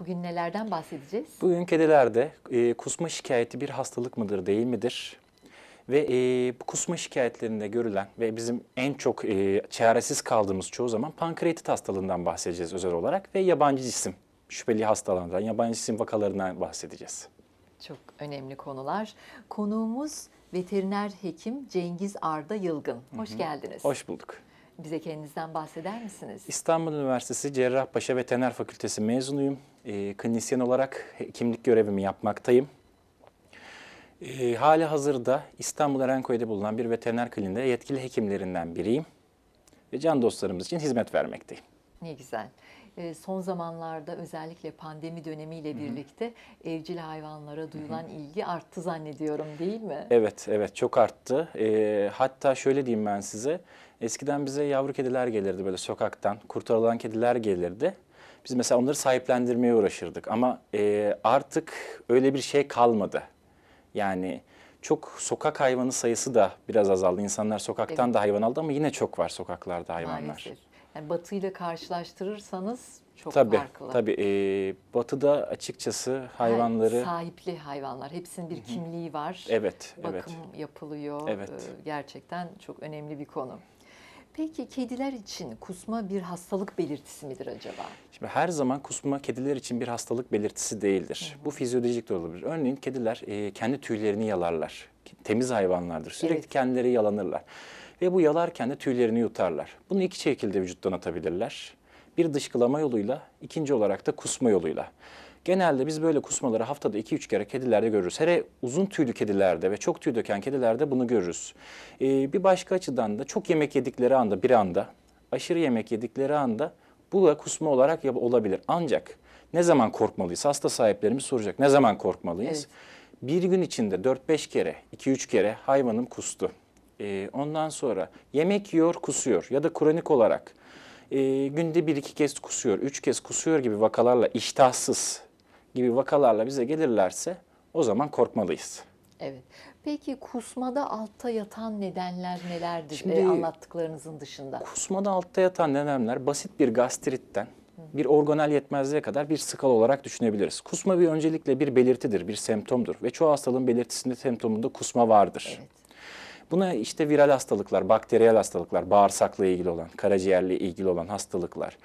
Bugün nelerden bahsedeceğiz? Bugün kedilerde e, kusma şikayeti bir hastalık mıdır değil midir? Ve e, bu kusma şikayetlerinde görülen ve bizim en çok e, çaresiz kaldığımız çoğu zaman pankreatit hastalığından bahsedeceğiz özel olarak ve yabancı cisim, şüpheli hastalandıran yabancı cisim vakalarından bahsedeceğiz. Çok önemli konular. Konuğumuz veteriner hekim Cengiz Arda Yılgın. Hoş Hı -hı. geldiniz. Hoş bulduk. Bize kendinizden bahseder misiniz? İstanbul Üniversitesi Cerrahpaşa Veteriner Fakültesi mezunuyum. E, klinisyen olarak kimlik görevimi yapmaktayım. E, hali hazırda İstanbul Erenköy'de bulunan bir veteriner kliniğinde yetkili hekimlerinden biriyim. Ve can dostlarımız için hizmet vermekteyim. Ne güzel ee, son zamanlarda özellikle pandemi dönemiyle birlikte Hı-hı. evcil hayvanlara duyulan Hı-hı. ilgi arttı zannediyorum değil mi? Evet, evet çok arttı. E, hatta şöyle diyeyim ben size. Eskiden bize yavru kediler gelirdi böyle sokaktan. Kurtarılan kediler gelirdi. Biz mesela onları sahiplendirmeye uğraşırdık ama e, artık öyle bir şey kalmadı. Yani çok sokak hayvanı sayısı da biraz azaldı. İnsanlar sokaktan evet. da hayvan aldı ama yine çok var sokaklarda hayvanlar. Yani batı ile karşılaştırırsanız çok tabii, farklı. Tabii. Ee, batı'da açıkçası hayvanları... Yani sahipli hayvanlar. Hepsinin bir kimliği var. Evet. Bakım evet. yapılıyor. Evet. Ee, gerçekten çok önemli bir konu. Peki kediler için kusma bir hastalık belirtisi midir acaba? Şimdi her zaman kusma kediler için bir hastalık belirtisi değildir. Hı. Bu fizyolojik de olabilir. Örneğin kediler e, kendi tüylerini yalarlar. Temiz hayvanlardır. Sürekli evet. kendileri yalanırlar. Ve bu yalarken de tüylerini yutarlar. Bunu iki şekilde vücuttan atabilirler. Bir dışkılama yoluyla, ikinci olarak da kusma yoluyla. Genelde biz böyle kusmaları haftada 2-3 kere kedilerde görürüz. Hele uzun tüylü kedilerde ve çok tüy döken kedilerde bunu görürüz. Ee, bir başka açıdan da çok yemek yedikleri anda bir anda, aşırı yemek yedikleri anda bu da kusma olarak olabilir. Ancak ne zaman korkmalıyız? Hasta sahiplerimiz soracak. Ne zaman korkmalıyız? Evet. Bir gün içinde 4-5 kere, 2-3 kere hayvanım kustu. Ee, ondan sonra yemek yiyor, kusuyor ya da kronik olarak e, günde bir iki kez kusuyor, üç kez kusuyor gibi vakalarla iştahsız gibi vakalarla bize gelirlerse o zaman korkmalıyız. Evet. Peki kusmada altta yatan nedenler nelerdir Şimdi, e, anlattıklarınızın dışında? Kusmada altta yatan nedenler basit bir gastritten bir organel yetmezliğe kadar bir skal olarak düşünebiliriz. Kusma bir öncelikle bir belirtidir, bir semptomdur ve çoğu hastalığın belirtisinde semptomunda kusma vardır. Evet. Buna işte viral hastalıklar, bakteriyel hastalıklar, bağırsakla ilgili olan, karaciğerle ilgili olan hastalıklar.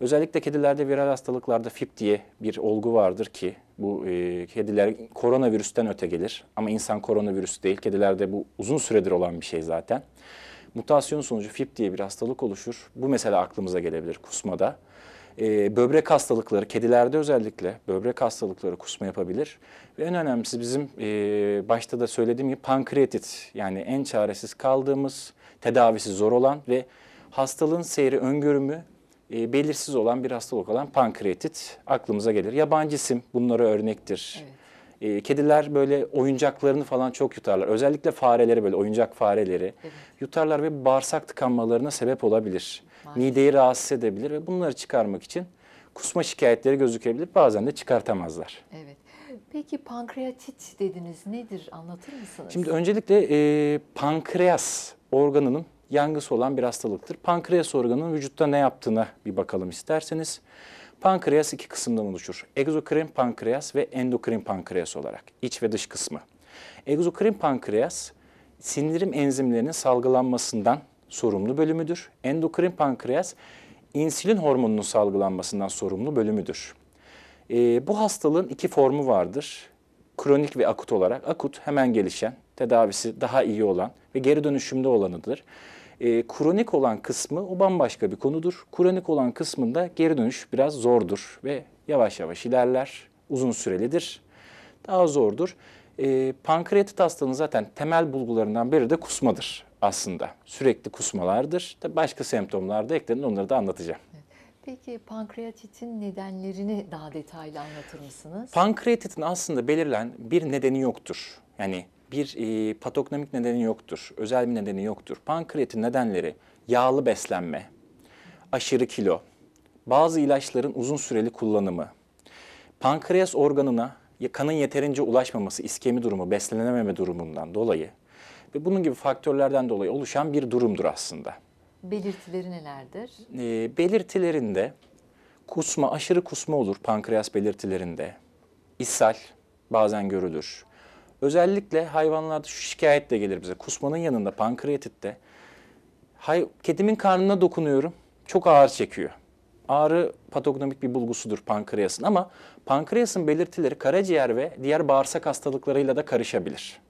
Özellikle kedilerde viral hastalıklarda FIP diye bir olgu vardır ki bu e, kediler koronavirüsten öte gelir. Ama insan koronavirüs değil. Kedilerde bu uzun süredir olan bir şey zaten. Mutasyon sonucu FIP diye bir hastalık oluşur. Bu mesela aklımıza gelebilir kusmada e, böbrek hastalıkları, kedilerde özellikle böbrek hastalıkları kusma yapabilir. Ve en önemlisi bizim e, başta da söylediğim gibi pankreatit yani en çaresiz kaldığımız, tedavisi zor olan ve hastalığın seyri öngörümü e, belirsiz olan bir hastalık olan pankreatit aklımıza gelir. Yabancı isim bunlara örnektir. Evet. E, kediler böyle oyuncaklarını falan çok yutarlar. Özellikle fareleri böyle oyuncak fareleri evet. yutarlar ve bağırsak tıkanmalarına sebep olabilir. Maalesef. mideyi rahatsız edebilir ve bunları çıkarmak için kusma şikayetleri gözükebilir. Bazen de çıkartamazlar. Evet. Peki pankreatit dediniz nedir anlatır mısınız? Şimdi öncelikle e, pankreas organının yangısı olan bir hastalıktır. Pankreas organının vücutta ne yaptığına bir bakalım isterseniz. Pankreas iki kısımdan oluşur. Egzokrin pankreas ve endokrin pankreas olarak iç ve dış kısmı. Egzokrin pankreas sindirim enzimlerinin salgılanmasından sorumlu bölümüdür. Endokrin pankreas insülin hormonunun salgılanmasından sorumlu bölümüdür. E, bu hastalığın iki formu vardır. Kronik ve akut olarak. Akut hemen gelişen, tedavisi daha iyi olan ve geri dönüşümde olanıdır. E, kronik olan kısmı o bambaşka bir konudur. Kronik olan kısmında geri dönüş biraz zordur ve yavaş yavaş ilerler, uzun sürelidir, daha zordur. E, pankreatit hastalığının zaten temel bulgularından biri de kusmadır aslında. Sürekli kusmalardır. Tabii başka semptomlar da eklenir onları da anlatacağım. Peki pankreatitin nedenlerini daha detaylı anlatır mısınız? Pankreatitin aslında belirlen bir nedeni yoktur. Yani bir e, patognomik nedeni yoktur, özel bir nedeni yoktur. Pankreatin nedenleri yağlı beslenme, aşırı kilo, bazı ilaçların uzun süreli kullanımı, pankreas organına kanın yeterince ulaşmaması, iskemi durumu, beslenememe durumundan dolayı ve bunun gibi faktörlerden dolayı oluşan bir durumdur aslında. Belirtileri nelerdir? E, belirtilerinde kusma, aşırı kusma olur pankreas belirtilerinde. İshal bazen görülür. Özellikle hayvanlarda şu şikayet de gelir bize. Kusmanın yanında pankreatitte hay, kedimin karnına dokunuyorum çok ağır çekiyor. Ağrı patognomik bir bulgusudur pankreasın ama pankreasın belirtileri karaciğer ve diğer bağırsak hastalıklarıyla da karışabilir.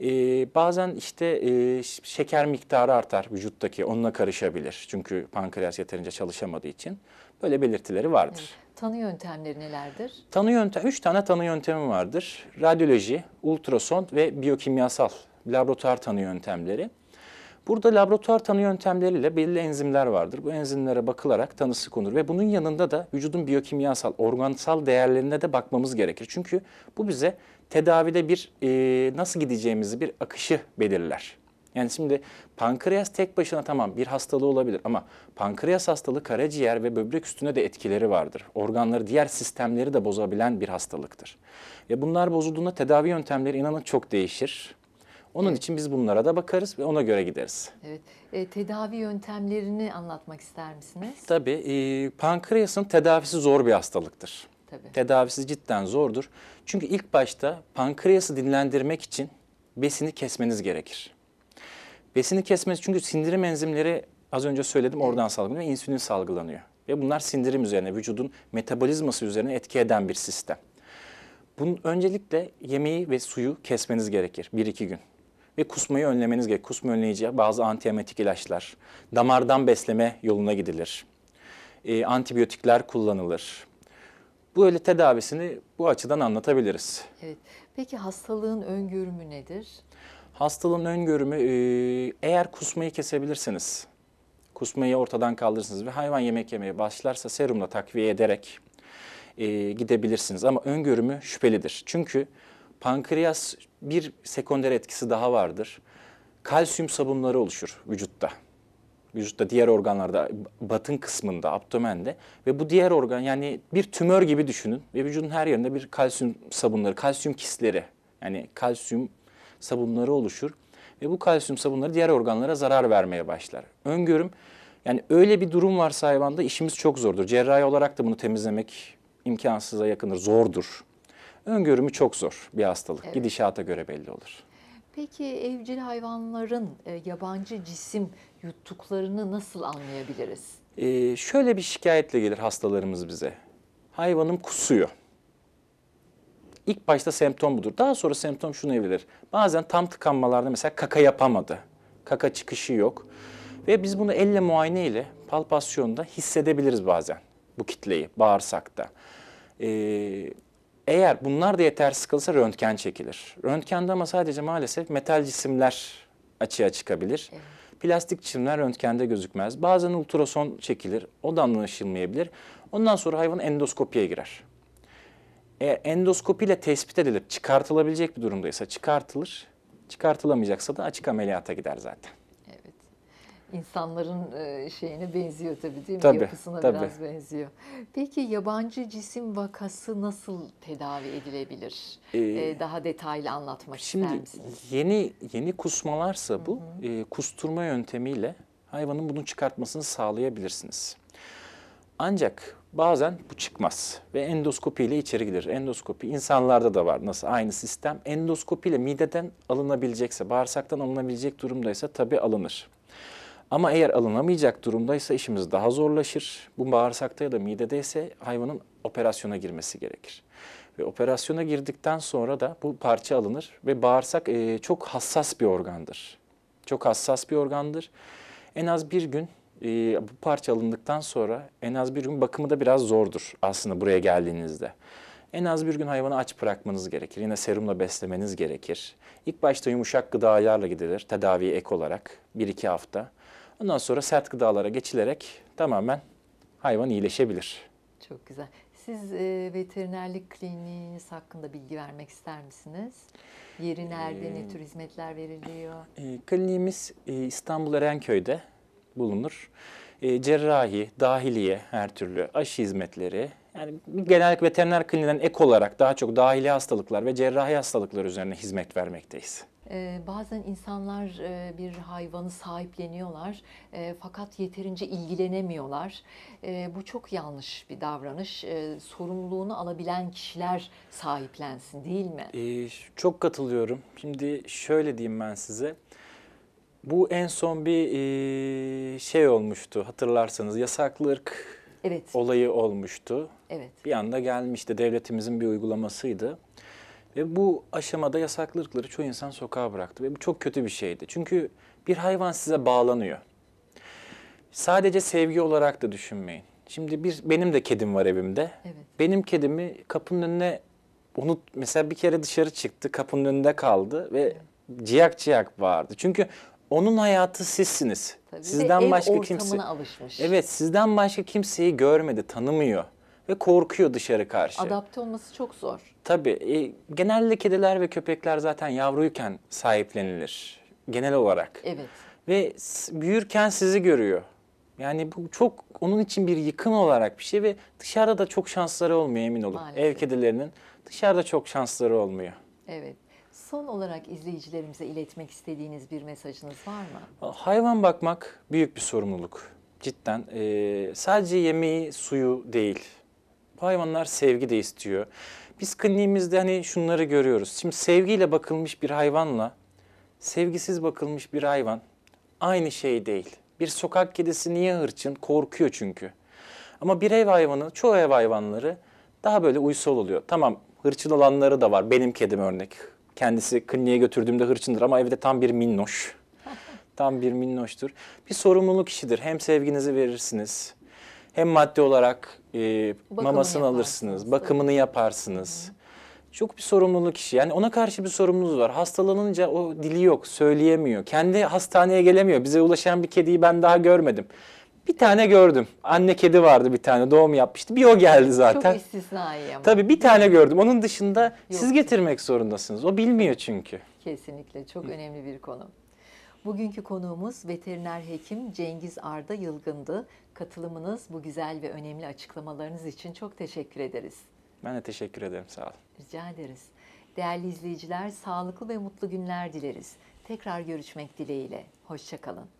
E, bazen işte e, şeker miktarı artar vücuttaki onunla karışabilir. Çünkü pankreas yeterince çalışamadığı için böyle belirtileri vardır. Evet. Tanı yöntemleri nelerdir? Tanı yöntem, üç tane tanı yöntemi vardır. Radyoloji, ultrason ve biyokimyasal laboratuvar tanı yöntemleri. Burada laboratuvar tanı yöntemleriyle belli enzimler vardır. Bu enzimlere bakılarak tanısı konur ve bunun yanında da vücudun biyokimyasal, organsal değerlerine de bakmamız gerekir. Çünkü bu bize tedavide bir e, nasıl gideceğimizi bir akışı belirler. Yani şimdi pankreas tek başına tamam bir hastalığı olabilir ama pankreas hastalığı karaciğer ve böbrek üstüne de etkileri vardır. Organları, diğer sistemleri de bozabilen bir hastalıktır. Ve bunlar bozulduğunda tedavi yöntemleri inanın çok değişir. Onun için biz bunlara da bakarız ve ona göre gideriz. Evet. E, tedavi yöntemlerini anlatmak ister misiniz? Tabii. E, pankreasın tedavisi zor bir hastalıktır. Tabii. Tedavisi cidden zordur. Çünkü ilk başta pankreası dinlendirmek için besini kesmeniz gerekir. Besini kesmeniz çünkü sindirim enzimleri az önce söyledim oradan salgılanıyor ve insülin salgılanıyor. Ve bunlar sindirim üzerine, vücudun metabolizması üzerine etki eden bir sistem. Bunun öncelikle yemeği ve suyu kesmeniz gerekir bir iki gün ve kusmayı önlemeniz gerek. Kusma önleyici bazı antiyemetik ilaçlar, damardan besleme yoluna gidilir, e, antibiyotikler kullanılır. Bu öyle tedavisini bu açıdan anlatabiliriz. Evet. Peki hastalığın öngörümü nedir? Hastalığın öngörümü e, eğer kusmayı kesebilirsiniz, kusmayı ortadan kaldırırsınız ve hayvan yemek yemeye başlarsa serumla takviye ederek e, gidebilirsiniz. Ama öngörümü şüphelidir. Çünkü Pankreas bir sekonder etkisi daha vardır. Kalsiyum sabunları oluşur vücutta. Vücutta diğer organlarda, batın kısmında, abdomende ve bu diğer organ yani bir tümör gibi düşünün ve vücudun her yerinde bir kalsiyum sabunları, kalsiyum kisleri yani kalsiyum sabunları oluşur ve bu kalsiyum sabunları diğer organlara zarar vermeye başlar. Öngörüm yani öyle bir durum varsa hayvanda işimiz çok zordur. Cerrahi olarak da bunu temizlemek imkansıza yakındır, zordur öngörümü çok zor bir hastalık. Evet. Gidişata göre belli olur. Peki evcil hayvanların e, yabancı cisim yuttuklarını nasıl anlayabiliriz? Ee, şöyle bir şikayetle gelir hastalarımız bize. Hayvanım kusuyor. İlk başta semptom budur. Daha sonra semptom şunu evrilir. Bazen tam tıkanmalarda mesela kaka yapamadı. Kaka çıkışı yok. Ve biz bunu elle muayene ile palpasyonda hissedebiliriz bazen bu kitleyi bağırsakta. Ee, eğer bunlar da yetersiz kalırsa röntgen çekilir. Röntgende ama sadece maalesef metal cisimler açığa çıkabilir. Evet. Plastik cisimler röntgende gözükmez. Bazen ultrason çekilir. O da anlaşılmayabilir. Ondan sonra hayvan endoskopiye girer. Eğer endoskopiyle tespit edilip çıkartılabilecek bir durumdaysa çıkartılır. Çıkartılamayacaksa da açık ameliyata gider zaten insanların e, şeyine benziyor tabii değil mi? Tabii, Yapısına tabii. biraz benziyor. Peki yabancı cisim vakası nasıl tedavi edilebilir? Ee, e, Daha detaylı anlatmak şimdi ister misiniz? Yeni, yeni kusmalarsa bu hı hı. E, kusturma yöntemiyle hayvanın bunu çıkartmasını sağlayabilirsiniz. Ancak bazen bu çıkmaz ve endoskopi ile içeri gider. Endoskopi insanlarda da var nasıl aynı sistem. Endoskopi ile mideden alınabilecekse, bağırsaktan alınabilecek durumdaysa tabii alınır. Ama eğer alınamayacak durumdaysa işimiz daha zorlaşır. Bu bağırsakta ya da midedeyse hayvanın operasyona girmesi gerekir. Ve operasyona girdikten sonra da bu parça alınır ve bağırsak e, çok hassas bir organdır. Çok hassas bir organdır. En az bir gün e, bu parça alındıktan sonra en az bir gün bakımı da biraz zordur aslında buraya geldiğinizde. En az bir gün hayvanı aç bırakmanız gerekir. Yine serumla beslemeniz gerekir. İlk başta yumuşak gıdalarla gidilir tedavi ek olarak bir iki hafta. Ondan sonra sert gıdalara geçilerek tamamen hayvan iyileşebilir. Çok güzel. Siz e, veterinerlik kliniğiniz hakkında bilgi vermek ister misiniz? Yeri nerede, ee, ne tür hizmetler veriliyor? E, kliniğimiz e, İstanbul Erenköy'de bulunur. E, cerrahi, dahiliye, her türlü aşı hizmetleri, yani genellikle veteriner kliniğinden ek olarak daha çok dahili hastalıklar ve cerrahi hastalıklar üzerine hizmet vermekteyiz. Bazen insanlar bir hayvanı sahipleniyorlar fakat yeterince ilgilenemiyorlar. Bu çok yanlış bir davranış. Sorumluluğunu alabilen kişiler sahiplensin değil mi? çok katılıyorum. Şimdi şöyle diyeyim ben size. Bu en son bir şey olmuştu hatırlarsanız Yasaklık evet. olayı olmuştu. Evet. Bir anda gelmişti devletimizin bir uygulamasıydı. Ve bu aşamada yasaklı çoğu insan sokağa bıraktı ve bu çok kötü bir şeydi. Çünkü bir hayvan size bağlanıyor. Sadece sevgi olarak da düşünmeyin. Şimdi bir benim de kedim var evimde. Evet. Benim kedimi kapının önüne unut, mesela bir kere dışarı çıktı, kapının önünde kaldı ve evet. ciyak ciyak bağırdı. Çünkü onun hayatı sizsiniz. Tabii sizden başka kimse alışmış. Evet, sizden başka kimseyi görmedi, tanımıyor ve korkuyor dışarı karşı. Adapte olması çok zor. Tabii. E, genelde kediler ve köpekler zaten yavruyken sahiplenilir. Genel olarak. Evet. Ve büyürken sizi görüyor. Yani bu çok onun için bir yıkım olarak bir şey ve dışarıda da çok şansları olmuyor emin olun. Maalesef. Ev kedilerinin dışarıda çok şansları olmuyor. Evet. Son olarak izleyicilerimize iletmek istediğiniz bir mesajınız var mı? Hayvan bakmak büyük bir sorumluluk. Cidden. Ee, sadece yemeği, suyu değil. Hayvanlar sevgi de istiyor. Biz kliniğimizde hani şunları görüyoruz. Şimdi sevgiyle bakılmış bir hayvanla sevgisiz bakılmış bir hayvan aynı şey değil. Bir sokak kedisi niye hırçın? Korkuyor çünkü. Ama bir ev hayvanı, çoğu ev hayvanları daha böyle uysal oluyor. Tamam hırçın olanları da var. Benim kedim örnek. Kendisi kliniğe götürdüğümde hırçındır ama evde tam bir minnoş. tam bir minnoştur. Bir sorumluluk işidir. Hem sevginizi verirsiniz, hem maddi olarak e, mamasını alırsınız, bakımını yaparsınız. Çok bir sorumluluk işi. Yani ona karşı bir sorumluluğunuz var. Hastalanınca o dili yok, söyleyemiyor. Kendi hastaneye gelemiyor. Bize ulaşan bir kediyi ben daha görmedim. Bir tane gördüm. Anne kedi vardı bir tane doğum yapmıştı. Bir o geldi zaten. Çok istisnai ama. Tabii bir tane gördüm. Onun dışında siz getirmek zorundasınız. O bilmiyor çünkü. Kesinlikle çok önemli bir konu. Bugünkü konuğumuz veteriner hekim Cengiz Arda Yılgın'dı. Katılımınız, bu güzel ve önemli açıklamalarınız için çok teşekkür ederiz. Ben de teşekkür ederim, sağ olun. Rica ederiz. Değerli izleyiciler, sağlıklı ve mutlu günler dileriz. Tekrar görüşmek dileğiyle. Hoşçakalın.